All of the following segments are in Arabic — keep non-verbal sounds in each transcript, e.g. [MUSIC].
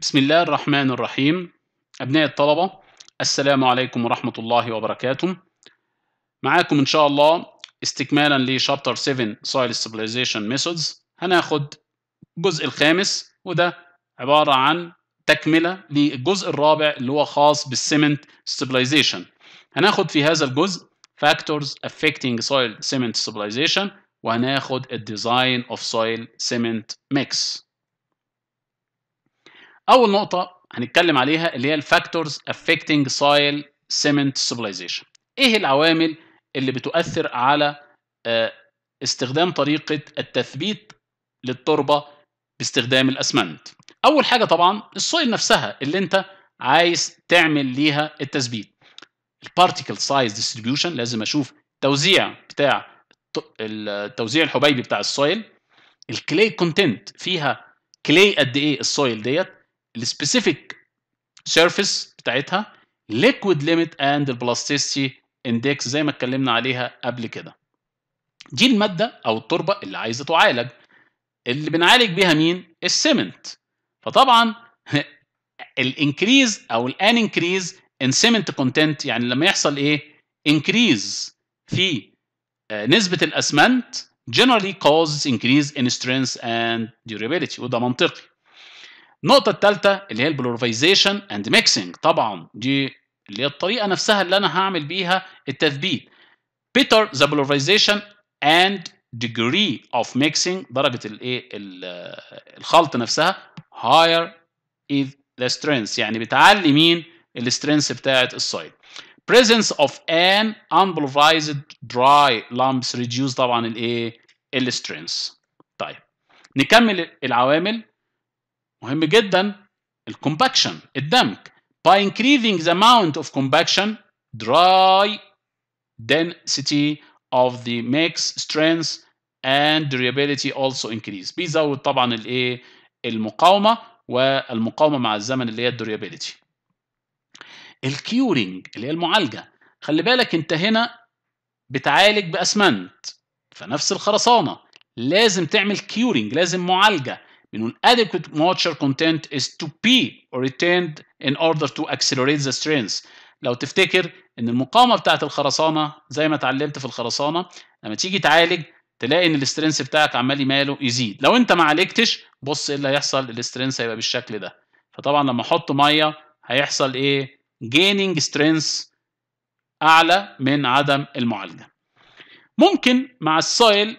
بسم الله الرحمن الرحيم أبناء الطلبة السلام عليكم ورحمة الله وبركاته معاكم إن شاء الله استكمالا لشابتر 7 Soil Stabilization Methods هناخد الجزء الخامس وده عبارة عن تكملة للجزء الرابع اللي هو خاص بالسيمنت stabilization هناخد في هذا الجزء Factors Affecting Soil Cement Stabilization وهناخد الديزاين اوف سويل سيمنت ميكس اول نقطه هنتكلم عليها اللي هي الفاكتورز افكتنج سايل سيمنت سبلايزيشن ايه العوامل اللي بتؤثر على آه، استخدام طريقه التثبيت للتربه باستخدام الاسمنت اول حاجه طبعا السويل نفسها اللي انت عايز تعمل ليها التثبيت البارتيكل سايز ديستريبيوشن لازم اشوف توزيع بتاع التوزيع الحبيبي بتاع السويل الكلي كونتنت فيها كلي قد ايه السويل ديت السبيسيفيك سيرفيس بتاعتها ليكويد ليميت اند البلاستيسيتي اندكس زي ما اتكلمنا عليها قبل كده دي الماده او التربه اللي عايزه تعالج اللي بنعالج بيها مين السمنت فطبعا [LAUGHS] الانكريز او الان انكريز ان سمنت كونتنت يعني لما يحصل ايه انكريز في آه، نسبه الاسمنت generally causes increase in strength and durability وده منطقي النقطة الثالثة اللي هي البلورفيزيشن اند ميكسينج طبعا دي اللي هي الطريقة نفسها اللي أنا هعمل بيها التثبيت بيتر ذا polarization اند degree of mixing درجة الايه الخلط نفسها higher is the strength يعني بتعلي مين السترينث بتاعة السايد presence of an unpulverized dry lumps reduce طبعا الايه السترينث طيب نكمل العوامل مهم جدا الكومباكشن الدمج by increasing the amount of compaction dry density of the mix strength and durability also increase بيزود طبعا الايه المقاومه والمقاومه مع الزمن اللي هي الدوريابيلتي الكيورنج اللي هي المعالجه خلي بالك انت هنا بتعالج باسمنت فنفس الخرسانه لازم تعمل كيورنج لازم معالجه when adequate moisture content is to be retained in order to accelerate the strains لو تفتكر ان المقاومه بتاعه الخرسانه زي ما اتعلمت في الخرسانه لما تيجي تعالج تلاقي ان السترينس بتاعك عمال يماله يزيد لو انت ما عالجتش بص ايه اللي هيحصل السترينس هيبقى بالشكل ده فطبعا لما احط ميه هيحصل ايه gaining strength اعلى من عدم المعالجه ممكن مع السايل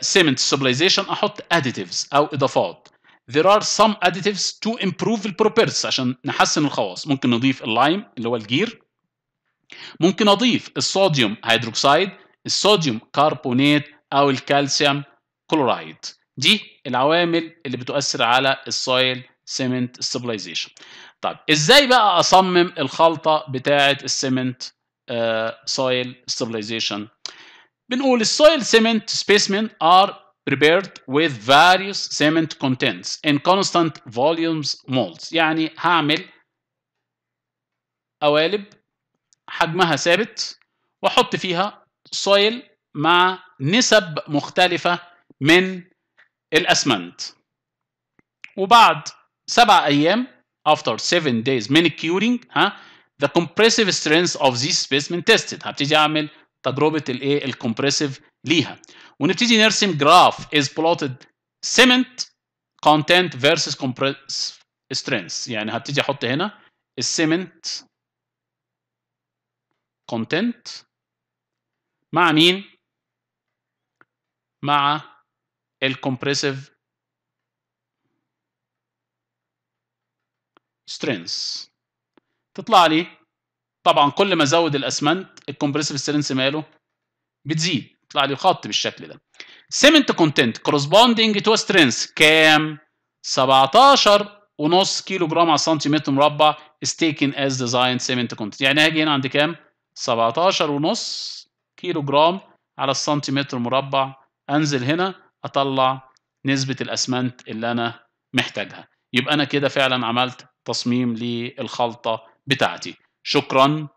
سيمنت سبلايزيشن احط اديتيفز او اضافات there are some additives to improve the properties عشان نحسن الخواص ممكن نضيف اللايم اللي هو الجير ممكن اضيف الصوديوم هيدروكسيد الصوديوم كربونات او الكالسيوم كلورايد دي العوامل اللي بتؤثر على السويل سيمنت ستابلايزيشن طب ازاي بقى اصمم الخلطه بتاعه السيمنت سويل ستابلايزيشن بنقول السويل سيمنت specimen are prepared with various cement contents in constant volumes molds يعني هعمل قوالب حجمها ثابت واحط فيها soil مع نسب مختلفة من الأسمنت وبعد سبع أيام after seven days من curing ها the compressive strength of this specimen tested هبتدي أعمل تجربه الايه الكومبريسيف ليها ونبتدي نرسم جراف از plotted cement content versus compress strength يعني هبتدي احط هنا السيمنت كونتنت مع مين مع الكومبريسيف strength تطلع لي طبعا كل ما ازود الاسمنت الكومبريسيف سترينث ماله بتزيد يطلع لي خط بالشكل ده سيمنت كونتنت كورسبوندنج تو سترينث كام 17 ونص كيلو جرام على سنتيمتر مربع ستيكن از ديزاين سيمنت كونتنت يعني هاجي هنا عند كام 17 ونص كيلو جرام على السنتيمتر مربع انزل هنا اطلع نسبه الاسمنت اللي انا محتاجها يبقى انا كده فعلا عملت تصميم للخلطه بتاعتي شكرا